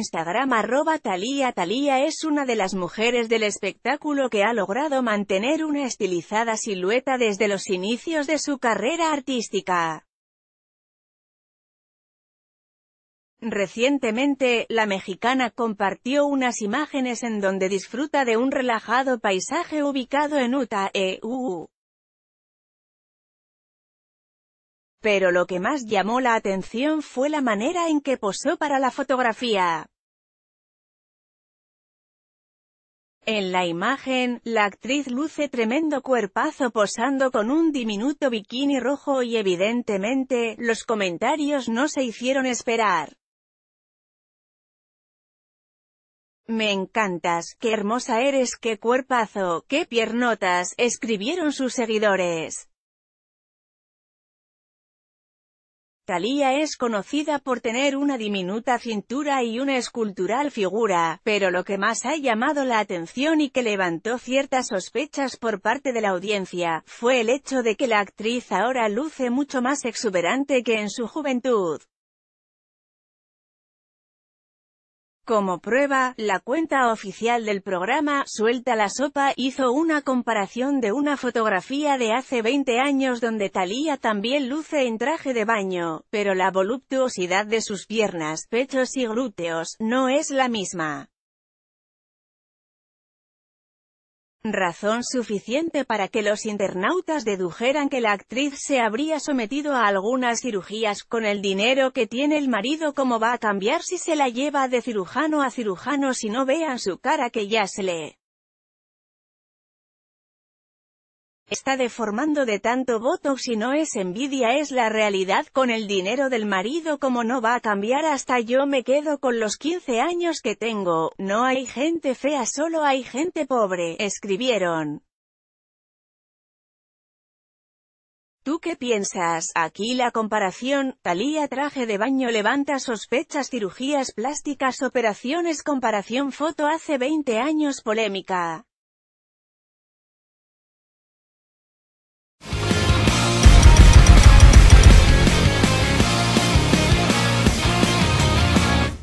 Instagram arroba Thalía Thalía es una de las mujeres del espectáculo que ha logrado mantener una estilizada silueta desde los inicios de su carrera artística. Recientemente, la mexicana compartió unas imágenes en donde disfruta de un relajado paisaje ubicado en Utah, EU. Pero lo que más llamó la atención fue la manera en que posó para la fotografía. En la imagen, la actriz luce tremendo cuerpazo posando con un diminuto bikini rojo y evidentemente, los comentarios no se hicieron esperar. Me encantas, qué hermosa eres, qué cuerpazo, qué piernotas, escribieron sus seguidores. Talía es conocida por tener una diminuta cintura y una escultural figura, pero lo que más ha llamado la atención y que levantó ciertas sospechas por parte de la audiencia, fue el hecho de que la actriz ahora luce mucho más exuberante que en su juventud. Como prueba, la cuenta oficial del programa, Suelta la Sopa, hizo una comparación de una fotografía de hace 20 años donde Talía también luce en traje de baño, pero la voluptuosidad de sus piernas, pechos y glúteos, no es la misma. Razón suficiente para que los internautas dedujeran que la actriz se habría sometido a algunas cirugías con el dinero que tiene el marido como va a cambiar si se la lleva de cirujano a cirujano si no vean su cara que ya se lee. Está deformando de tanto botox y no es envidia es la realidad con el dinero del marido como no va a cambiar hasta yo me quedo con los 15 años que tengo, no hay gente fea solo hay gente pobre, escribieron. ¿Tú qué piensas? Aquí la comparación, Talía traje de baño levanta sospechas cirugías plásticas operaciones comparación foto hace 20 años polémica.